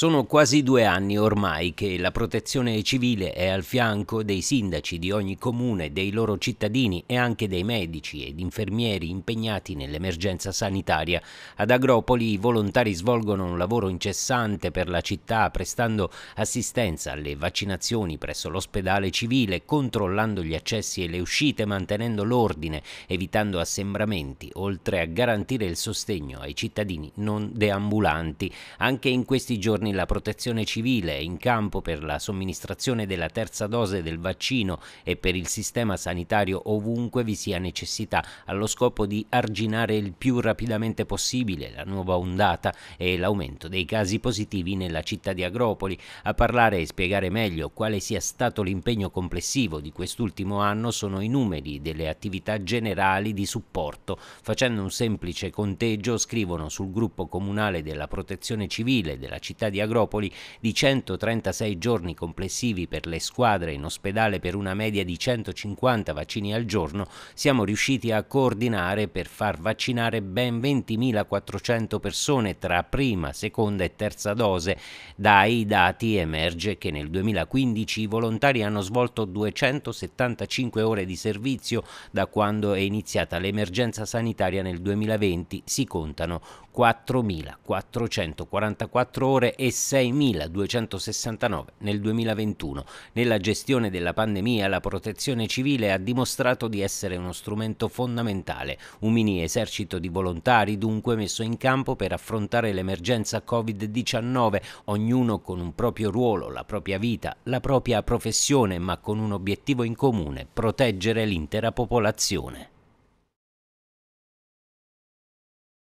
Sono quasi due anni ormai che la protezione civile è al fianco dei sindaci di ogni comune, dei loro cittadini e anche dei medici ed infermieri impegnati nell'emergenza sanitaria. Ad Agropoli i volontari svolgono un lavoro incessante per la città, prestando assistenza alle vaccinazioni presso l'ospedale civile, controllando gli accessi e le uscite, mantenendo l'ordine, evitando assembramenti, oltre a garantire il sostegno ai cittadini non deambulanti. Anche in questi giorni anni la protezione civile è in campo per la somministrazione della terza dose del vaccino e per il sistema sanitario ovunque vi sia necessità, allo scopo di arginare il più rapidamente possibile la nuova ondata e l'aumento dei casi positivi nella città di Agropoli. A parlare e spiegare meglio quale sia stato l'impegno complessivo di quest'ultimo anno sono i numeri delle attività generali di supporto. Facendo un semplice conteggio scrivono sul gruppo comunale della protezione civile della città di Agropoli di 136 giorni complessivi per le squadre in ospedale per una media di 150 vaccini al giorno, siamo riusciti a coordinare per far vaccinare ben 20.400 persone tra prima, seconda e terza dose. Dai dati emerge che nel 2015 i volontari hanno svolto 275 ore di servizio da quando è iniziata l'emergenza sanitaria nel 2020. Si contano 4.444 ore e 6.269 nel 2021. Nella gestione della pandemia la protezione civile ha dimostrato di essere uno strumento fondamentale, un mini esercito di volontari dunque messo in campo per affrontare l'emergenza Covid-19, ognuno con un proprio ruolo, la propria vita, la propria professione, ma con un obiettivo in comune, proteggere l'intera popolazione.